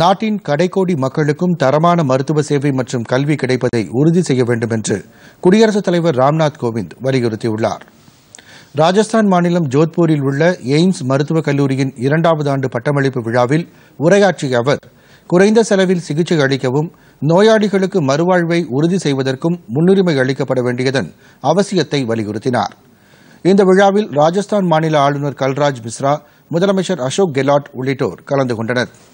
நாட்டின் கடைக்கோடி மக்களுக்கும் தரமான மருத்துவ சேவை மற்றும் கல்வி கிடைப்பதை உறுதி செய்ய வேண்டும் என்று குடியரசுத் தலைவர் ராம்நாத் கோவிந்த் வலியுறுத்தியுள்ளார் ராஜஸ்தான் மாநிலம் ஜோத்பூரில் உள்ள எய்ம்ஸ் மருத்துவக் கல்லூரியின் இரண்டாவது ஆண்டு பட்டமளிப்பு விழாவில் உரையாற்றிய அவர் குறைந்த செலவில் சிகிச்சை அளிக்கவும் நோயாளிகளுக்கு மறுவாழ்வை உறுதி செய்வதற்கும் முன்னுரிமை அளிக்கப்பட வேண்டியதன் அவசியத்தை வலியுறுத்தினார் இந்த விழாவில் ராஜஸ்தான் மாநில ஆளுநர் கல்ராஜ் மிஸ்ரா முதலமைச்சர் அசோக் கெலாட் உள்ளிட்டோர் கலந்து கொண்டனா்